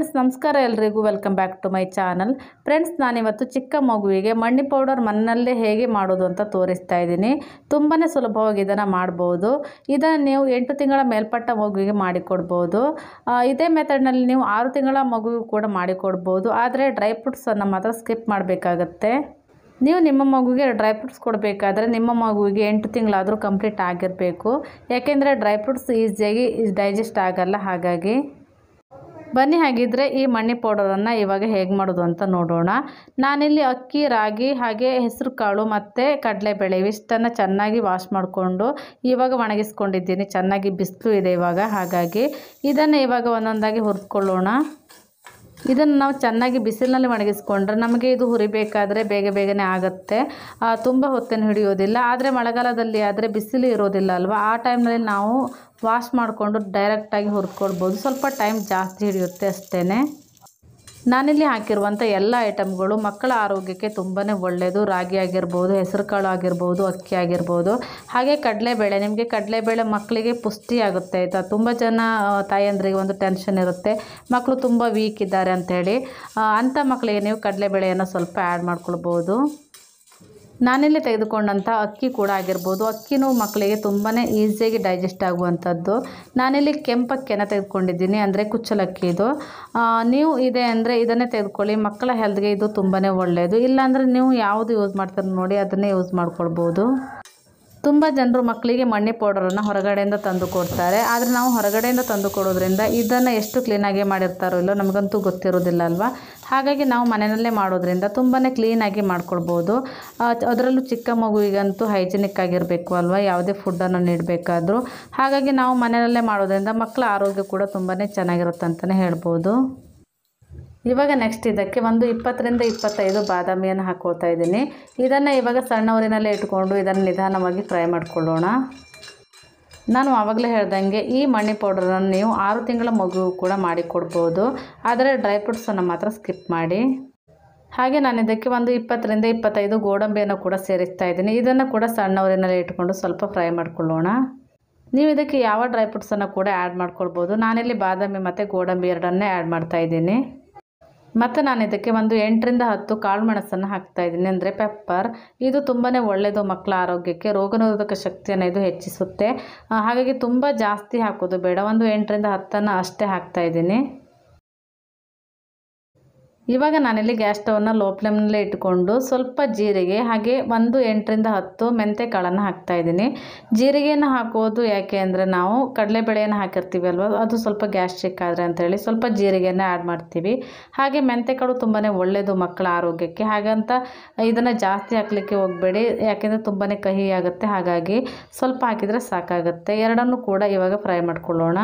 friends ನಮಸ್ಕಾರ ಎಲ್ರಿಗೂ welcome back to my channel friends ನಾನಿವತ್ತು ಚಿಕ್ಕ ಮಗುವಿಗೆ ಮಣ್ಣಿ ಪೌಡರ್ ಮಣ್ಣಲ್ಲೇ ಹೇಗೆ ಮಾಡೋದು ಅಂತ ತೋರಿಸ್ತಾ ಇದ್ದೀನಿ ತುಂಬಾ ಸುಲಭವಾಗಿ ಇದನ್ನು ಮಾಡ್ಬೋದು ಇದನ್ನು ನೀವು ಎಂಟು ತಿಂಗಳ ಮೇಲ್ಪಟ್ಟ ಮಗುವಿಗೆ ಮಾಡಿಕೊಡ್ಬೋದು ಇದೇ ಮೆಥಡ್ನಲ್ಲಿ ನೀವು ಆರು ತಿಂಗಳ ಮಗುವಿಗೂ ಕೂಡ ಮಾಡಿಕೊಡ್ಬೋದು ಆದರೆ ಡ್ರೈ ಫ್ರೂಟ್ಸನ್ನು ಮಾತ್ರ ಸ್ಕಿಪ್ ಮಾಡಬೇಕಾಗತ್ತೆ ನೀವು ನಿಮ್ಮ ಮಗುವಿಗೆ ಡ್ರೈ ಫ್ರೂಟ್ಸ್ ಕೊಡಬೇಕಾದ್ರೆ ನಿಮ್ಮ ಮಗುವಿಗೆ ಎಂಟು ತಿಂಗಳಾದರೂ ಕಂಪ್ಲೀಟ್ ಆಗಿರಬೇಕು ಯಾಕೆಂದರೆ ಡ್ರೈ ಫ್ರೂಟ್ಸ್ ಈಸಿಯಾಗಿ ಡೈಜೆಸ್ಟ್ ಆಗಲ್ಲ ಹಾಗಾಗಿ ಬನ್ನಿ ಹಾಗಿದ್ರೆ ಈ ಮಣ್ಣಿ ಪೌಡರನ್ನು ಇವಾಗ ಹೇಗೆ ಮಾಡೋದು ಅಂತ ನೋಡೋಣ ನಾನಿಲ್ಲಿ ಅಕ್ಕಿ ರಾಗಿ ಹಾಗೆ ಹೆಸರು ಕಾಳು ಮತ್ತು ಕಡಲೆಬೇಳೆ ಇಷ್ಟನ್ನು ಚೆನ್ನಾಗಿ ವಾಶ್ ಮಾಡಿಕೊಂಡು ಇವಾಗ ಒಣಗಿಸ್ಕೊಂಡಿದ್ದೀನಿ ಚೆನ್ನಾಗಿ ಬಿಸಿಲು ಇದೆ ಇವಾಗ ಹಾಗಾಗಿ ಇದನ್ನು ಇವಾಗ ಒಂದೊಂದಾಗಿ ಹುರಿದುಕೊಳ್ಳೋಣ ಇದನ್ನು ನಾವು ಚೆನ್ನಾಗಿ ಬಿಸಿಲಿನಲ್ಲಿ ಒಣಗಿಸ್ಕೊಂಡ್ರೆ ನಮಗೆ ಇದು ಹುರಿಬೇಕಾದ್ರೆ ಬೇಗ ಬೇಗನೆ ಆಗುತ್ತೆ ತುಂಬ ಹೊತ್ತೇನು ಹಿಡಿಯೋದಿಲ್ಲ ಆದರೆ ಮಳೆಗಾಲದಲ್ಲಿ ಆದರೆ ಬಿಸಿಲು ಇರೋದಿಲ್ಲ ಅಲ್ವಾ ಆ ಟೈಮ್ನಲ್ಲಿ ನಾವು ವಾಶ್ ಮಾಡಿಕೊಂಡು ಡೈರೆಕ್ಟಾಗಿ ಹುರ್ಕೊಳ್ಬೋದು ಸ್ವಲ್ಪ ಟೈಮ್ ಜಾಸ್ತಿ ಹಿಡಿಯುತ್ತೆ ಅಷ್ಟೇ ನಾನಿಲ್ಲಿ ಹಾಕಿರುವಂಥ ಎಲ್ಲ ಐಟಮ್ಗಳು ಮಕ್ಕಳ ಆರೋಗ್ಯಕ್ಕೆ ತುಂಬಾ ಒಳ್ಳೆಯದು ರಾಗಿ ಆಗಿರ್ಬೋದು ಹೆಸರು ಕಾಳು ಆಗಿರ್ಬೋದು ಅಕ್ಕಿ ಆಗಿರ್ಬೋದು ಹಾಗೆ ಕಡಲೆಬೇಳೆ ನಿಮಗೆ ಕಡಲೆಬೇಳೆ ಮಕ್ಕಳಿಗೆ ಪುಷ್ಟಿಯಾಗುತ್ತೆ ಆಗುತ್ತೆ ಆಯಿತಾ ತುಂಬ ಜನ ತಾಯಂದ್ರಿಗೆ ಒಂದು ಟೆನ್ಷನ್ ಇರುತ್ತೆ ಮಕ್ಕಳು ತುಂಬ ವೀಕ್ ಇದ್ದಾರೆ ಅಂಥೇಳಿ ಅಂಥ ಮಕ್ಕಳಿಗೆ ನೀವು ಕಡಲೆಬೇಳೆಯನ್ನು ಸ್ವಲ್ಪ ಆ್ಯಡ್ ಮಾಡ್ಕೊಳ್ಬೋದು ನಾನಿಲ್ಲಿ ತೆಗೆದುಕೊಂಡಂಥ ಅಕ್ಕಿ ಕೂಡ ಆಗಿರ್ಬೋದು ಅಕ್ಕಿನೂ ಮಕ್ಕಳಿಗೆ ತುಂಬಾ ಈಸಿಯಾಗಿ ಡೈಜೆಸ್ಟ್ ಆಗುವಂಥದ್ದು ನಾನಿಲ್ಲಿ ಕೆಂಪಕ್ಕಿಯನ್ನು ತೆಗೆದುಕೊಂಡಿದ್ದೀನಿ ಅಂದರೆ ಕುಚ್ಚಲಕ್ಕಿ ಇದು ನೀವು ಇದೆ ಅಂದರೆ ಇದನ್ನೇ ತೆಗೆದುಕೊಳ್ಳಿ ಮಕ್ಕಳ ಹೆಲ್ತ್ಗೆ ಇದು ತುಂಬಾ ಒಳ್ಳೆಯದು ಇಲ್ಲಾಂದರೆ ನೀವು ಯಾವುದು ಯೂಸ್ ಮಾಡ್ತಾರೆ ನೋಡಿ ಅದನ್ನೇ ಯೂಸ್ ಮಾಡ್ಕೊಳ್ಬೋದು ತುಂಬ ಜನರು ಮಕ್ಕಳಿಗೆ ಮಣ್ಣಿ ಪೌಡರನ್ನು ಹೊರಗಡೆಯಿಂದ ತಂದು ಕೊಡ್ತಾರೆ ಆದರೆ ನಾವು ಹೊರಗಡೆಯಿಂದ ತಂದು ಕೊಡೋದ್ರಿಂದ ಇದನ್ನು ಎಷ್ಟು ಕ್ಲೀನಾಗಿ ಮಾಡಿರ್ತಾರೋ ಇಲ್ಲೋ ನಮಗಂತೂ ಗೊತ್ತಿರೋದಿಲ್ಲ ಅಲ್ವಾ ಹಾಗಾಗಿ ನಾವು ಮನೆಯಲ್ಲೇ ಮಾಡೋದ್ರಿಂದ ತುಂಬಾ ಕ್ಲೀನಾಗಿ ಮಾಡ್ಕೊಳ್ಬೋದು ಅದರಲ್ಲೂ ಚಿಕ್ಕ ಮಗುವಿಗಂತೂ ಹೈಜಿನಿಕ್ ಆಗಿರಬೇಕು ಅಲ್ವಾ ಯಾವುದೇ ಫುಡ್ಡನ್ನು ನೀಡಬೇಕಾದ್ರೂ ಹಾಗಾಗಿ ನಾವು ಮನೆಯಲ್ಲೇ ಮಾಡೋದ್ರಿಂದ ಮಕ್ಕಳ ಆರೋಗ್ಯ ಕೂಡ ತುಂಬಾ ಚೆನ್ನಾಗಿರುತ್ತೆ ಅಂತಲೇ ಹೇಳ್ಬೋದು ಇವಾಗ ನೆಕ್ಸ್ಟ್ ಇದಕ್ಕೆ ಒಂದು ಇಪ್ಪತ್ತರಿಂದ ಇಪ್ಪತ್ತೈದು ಬಾದಾಮಿಯನ್ನು ಹಾಕ್ಕೊಳ್ತಾ ಇದ್ದೀನಿ ಇದನ್ನು ಇವಾಗ ಸಣ್ಣವರಿನಲ್ಲೇ ಇಟ್ಕೊಂಡು ಇದನ್ನು ನಿಧಾನವಾಗಿ ಫ್ರೈ ಮಾಡಿಕೊಳ್ಳೋಣ ನಾನು ಆವಾಗಲೇ ಹೇಳ್ದಂಗೆ ಈ ಮಣ್ಣಿ ಪೌಡರನ್ನು ನೀವು ಆರು ತಿಂಗಳ ಮಗು ಕೂಡ ಮಾಡಿಕೊಡ್ಬೋದು ಆದರೆ ಡ್ರೈ ಫ್ರೂಟ್ಸನ್ನು ಮಾತ್ರ ಸ್ಕಿಪ್ ಮಾಡಿ ಹಾಗೆ ನಾನು ಇದಕ್ಕೆ ಒಂದು ಇಪ್ಪತ್ತರಿಂದ ಇಪ್ಪತ್ತೈದು ಗೋಡಂಬಿಯನ್ನು ಕೂಡ ಸೇರಿಸ್ತಾ ಇದ್ದೀನಿ ಇದನ್ನು ಕೂಡ ಸಣ್ಣವರಿನಲ್ಲಿ ಇಟ್ಕೊಂಡು ಸ್ವಲ್ಪ ಫ್ರೈ ಮಾಡಿಕೊಳ್ಳೋಣ ನೀವು ಇದಕ್ಕೆ ಯಾವ ಡ್ರೈ ಫ್ರೂಟ್ಸನ್ನು ಕೂಡ ಆ್ಯಡ್ ಮಾಡ್ಕೊಳ್ಬೋದು ನಾನಿಲ್ಲಿ ಬಾದಾಮಿ ಮತ್ತು ಗೋಡಂಬಿ ಎರಡನ್ನೇ ಆ್ಯಡ್ ಮಾಡ್ತಾಯಿದ್ದೀನಿ ಮತ್ತು ನಾನು ಇದಕ್ಕೆ ಒಂದು ಎಂಟರಿಂದ ಹತ್ತು ಕಾಳುಮೆಣಸನ್ನು ಇದ್ದೀನಿ ಅಂದರೆ ಪೆಪ್ಪರ್ ಇದು ತುಂಬಾ ಒಳ್ಳೆಯದು ಮಕ್ಕಳ ಆರೋಗ್ಯಕ್ಕೆ ನಿರೋಧಕ ಶಕ್ತಿಯನ್ನು ಇದು ಹೆಚ್ಚಿಸುತ್ತೆ ಹಾಗಾಗಿ ತುಂಬ ಜಾಸ್ತಿ ಹಾಕೋದು ಬೇಡ ಒಂದು ಎಂಟರಿಂದ ಹತ್ತನ್ನು ಅಷ್ಟೇ ಇದ್ದೀನಿ ಇವಾಗ ನಾನಿಲ್ಲಿ ಗ್ಯಾಸ್ ಸ್ಟವ್ನ ಲೋ ಫ್ಲೇಮ್ನಲ್ಲೇ ಇಟ್ಕೊಂಡು ಸ್ವಲ್ಪ ಜೀರಿಗೆ ಹಾಗೆ ಒಂದು ಎಂಟರಿಂದ ಹತ್ತು ಮೆಂತೆ ಕಾಳನ್ನು ಇದ್ದೀನಿ ಜೀರಿಗೆಯನ್ನು ಹಾಕೋದು ಯಾಕೆ ಅಂದರೆ ನಾವು ಕಡಲೆಬೇಳೆಯನ್ನು ಹಾಕಿರ್ತೀವಿ ಅಲ್ವಾ ಅದು ಸ್ವಲ್ಪ ಗ್ಯಾಸ್ಟ್ರಿಕ್ ಆದರೆ ಅಂತೇಳಿ ಸ್ವಲ್ಪ ಜೀರಿಗೆಯನ್ನು ಆ್ಯಡ್ ಮಾಡ್ತೀವಿ ಹಾಗೆ ಕಾಳು ತುಂಬಾ ಒಳ್ಳೆಯದು ಮಕ್ಕಳ ಆರೋಗ್ಯಕ್ಕೆ ಹಾಗಂತ ಇದನ್ನು ಜಾಸ್ತಿ ಹಾಕಲಿಕ್ಕೆ ಹೋಗಬೇಡಿ ಯಾಕೆಂದರೆ ತುಂಬಾ ಕಹಿ ಆಗುತ್ತೆ ಹಾಗಾಗಿ ಸ್ವಲ್ಪ ಹಾಕಿದರೆ ಸಾಕಾಗುತ್ತೆ ಎರಡನ್ನೂ ಕೂಡ ಇವಾಗ ಫ್ರೈ ಮಾಡ್ಕೊಳ್ಳೋಣ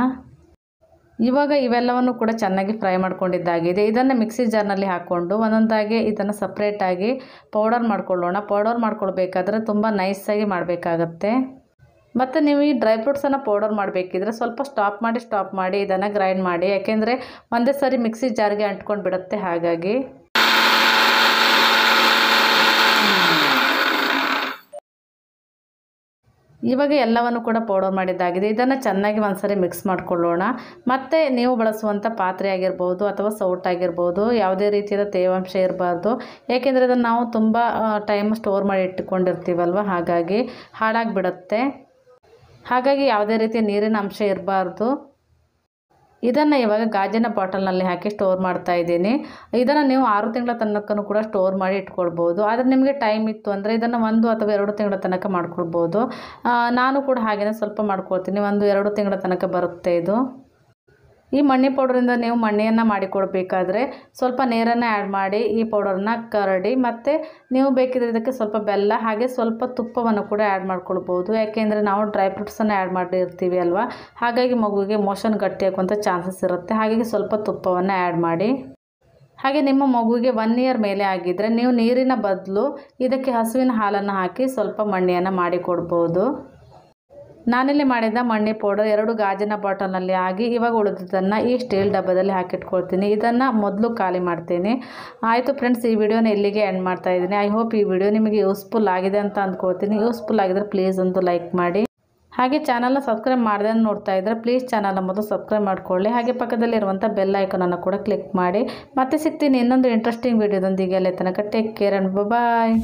ಇವಾಗ ಇವೆಲ್ಲವನ್ನು ಕೂಡ ಚೆನ್ನಾಗಿ ಫ್ರೈ ಮಾಡ್ಕೊಂಡಿದ್ದಾಗಿದೆ ಇದನ್ನು ಮಿಕ್ಸಿ ಜಾರ್ನಲ್ಲಿ ಹಾಕ್ಕೊಂಡು ಒಂದೊಂದಾಗಿ ಇದನ್ನು ಸಪ್ರೇಟಾಗಿ ಪೌಡರ್ ಮಾಡ್ಕೊಳ್ಳೋಣ ಪೌಡರ್ ಮಾಡ್ಕೊಳ್ಬೇಕಾದ್ರೆ ತುಂಬ ನೈಸಾಗಿ ಮಾಡಬೇಕಾಗತ್ತೆ ಮತ್ತು ನೀವು ಈ ಡ್ರೈ ಫ್ರೂಟ್ಸನ್ನು ಪೌಡರ್ ಮಾಡಬೇಕಿದ್ರೆ ಸ್ವಲ್ಪ ಸ್ಟಾಪ್ ಮಾಡಿ ಸ್ಟಾಪ್ ಮಾಡಿ ಇದನ್ನು ಗ್ರೈಂಡ್ ಮಾಡಿ ಯಾಕೆಂದರೆ ಒಂದೇ ಸಾರಿ ಮಿಕ್ಸಿ ಜಾರ್ಗೆ ಅಂಟ್ಕೊಂಡು ಬಿಡುತ್ತೆ ಹಾಗಾಗಿ ಇವಾಗ ಎಲ್ಲವನ್ನು ಕೂಡ ಪೌಡರ್ ಮಾಡಿದ್ದಾಗಿದೆ ಇದನ್ನು ಚೆನ್ನಾಗಿ ಒಂದ್ಸರಿ ಮಿಕ್ಸ್ ಮಾಡಿಕೊಳ್ಳೋಣ ಮತ್ತು ನೀವು ಬಳಸುವಂಥ ಪಾತ್ರೆ ಆಗಿರ್ಬೋದು ಅಥವಾ ಸೌಟ್ ಆಗಿರ್ಬೋದು ಯಾವುದೇ ರೀತಿಯಾದ ತೇವಾಂಶ ಇರಬಾರ್ದು ಏಕೆಂದರೆ ಇದನ್ನು ನಾವು ತುಂಬ ಟೈಮ್ ಸ್ಟೋರ್ ಮಾಡಿ ಇಟ್ಟುಕೊಂಡಿರ್ತೀವಲ್ವ ಹಾಗಾಗಿ ಹಾಳಾಗಿಬಿಡುತ್ತೆ ಹಾಗಾಗಿ ಯಾವುದೇ ರೀತಿಯ ನೀರಿನ ಅಂಶ ಇರಬಾರ್ದು ಇದನ್ನು ಇವಾಗ ಗಾಜಿನ ಬಾಟಲ್ನಲ್ಲಿ ಹಾಕಿ ಸ್ಟೋರ್ ಮಾಡ್ತಾ ಇದ್ದೀನಿ ಇದನ್ನು ನೀವು ಆರು ತಿಂಗಳ ತನಕನೂ ಕೂಡ ಸ್ಟೋರ್ ಮಾಡಿ ಇಟ್ಕೊಳ್ಬೋದು ಆದರೆ ನಿಮಗೆ ಟೈಮ್ ಇತ್ತು ಅಂದರೆ ಇದನ್ನು ಒಂದು ಅಥವಾ ಎರಡು ತಿಂಗಳ ತನಕ ಮಾಡ್ಕೊಳ್ಬೋದು ನಾನು ಕೂಡ ಹಾಗೆಯೇ ಸ್ವಲ್ಪ ಮಾಡ್ಕೊಳ್ತೀನಿ ಒಂದು ಎರಡು ತಿಂಗಳ ತನಕ ಬರುತ್ತೆ ಇದು ಈ ಮಣ್ಣಿ ಪೌಡ್ರಿಂದ ನೀವು ಮಣ್ಣಿಯನ್ನು ಮಾಡಿಕೊಡಬೇಕಾದ್ರೆ ಸ್ವಲ್ಪ ನೀರನ್ನು ಆ್ಯಡ್ ಮಾಡಿ ಈ ಪೌಡರನ್ನ ಕರಡಿ ಮತ್ತು ನೀವು ಬೇಕಿದ್ರೆ ಇದಕ್ಕೆ ಸ್ವಲ್ಪ ಬೆಲ್ಲ ಹಾಗೆ ಸ್ವಲ್ಪ ತುಪ್ಪವನ್ನು ಕೂಡ ಆ್ಯಡ್ ಮಾಡ್ಕೊಳ್ಬೋದು ಯಾಕೆಂದರೆ ನಾವು ಡ್ರೈ ಫ್ರೂಟ್ಸನ್ನು ಆ್ಯಡ್ ಮಾಡಿರ್ತೀವಿ ಅಲ್ವಾ ಹಾಗಾಗಿ ಮಗುವಿಗೆ ಮೋಷನ್ ಗಟ್ಟಿ ಚಾನ್ಸಸ್ ಇರುತ್ತೆ ಹಾಗಾಗಿ ಸ್ವಲ್ಪ ತುಪ್ಪವನ್ನು ಆ್ಯಡ್ ಮಾಡಿ ಹಾಗೆ ನಿಮ್ಮ ಮಗುವಿಗೆ ಒನ್ ಇಯರ್ ಮೇಲೆ ಆಗಿದ್ದರೆ ನೀವು ನೀರಿನ ಬದಲು ಇದಕ್ಕೆ ಹಸುವಿನ ಹಾಲನ್ನು ಹಾಕಿ ಸ್ವಲ್ಪ ಮಣ್ಣಿಯನ್ನು ಮಾಡಿಕೊಡ್ಬೋದು ನಾನಿಲ್ಲಿ ಮಾಡಿದ ಮಣ್ಣಿ ಪೌಡರ್ ಎರಡು ಗಾಜಿನ ಬಾಟಲ್ನಲ್ಲಿ ಹಾಕಿ ಇವಾಗ ಉಳಿದದನ್ನು ಈ ಸ್ಟೀಲ್ ಡಬ್ಬದಲ್ಲಿ ಹಾಕಿಟ್ಕೊಳ್ತೀನಿ ಇದನ್ನು ಮೊದಲು ಖಾಲಿ ಮಾಡ್ತೀನಿ ಆಯಿತು ಫ್ರೆಂಡ್ಸ್ ಈ ವಿಡಿಯೋನ ಇಲ್ಲಿಗೆ ಎಂಡ್ ಮಾಡ್ತಾ ಇದ್ದೀನಿ ಐ ಹೋಪ್ ಈ ವಿಡಿಯೋ ನಿಮಗೆ ಯೂಸ್ಫುಲ್ ಆಗಿದೆ ಅಂತ ಅಂದ್ಕೊಳ್ತೀನಿ ಯೂಸ್ಫುಲ್ ಆಗಿದ್ರೆ ಪ್ಲೀಸ್ ಒಂದು ಲೈಕ್ ಮಾಡಿ ಹಾಗೆ ಚಾನಲ್ನ ಸಬ್ಸ್ಕ್ರೈಬ್ ಅಂತ ನೋಡ್ತಾ ಇದ್ದರೆ ಪ್ಲೀಸ್ ಚಾನಲ್ನ ಮೊದಲು ಸಬ್ಸ್ಕ್ರೈಬ್ ಮಾಡಿಕೊಳ್ಳಿ ಹಾಗೆ ಪಕ್ಕದಲ್ಲಿರುವಂಥ ಬೆಲ್ ಐಕನನ್ನು ಕೂಡ ಕ್ಲಿಕ್ ಮಾಡಿ ಮತ್ತೆ ಸಿಗ್ತೀನಿ ಇನ್ನೊಂದು ಇಂಟ್ರೆಸ್ಟಿಂಗ್ ವಿಡಿಯೋದೊಂದಿಗೆ ಅಲ್ಲೇ ತನಕ ಟೇಕ್ ಕೇರ್ ಅಂಡ್ ಬಾಯ್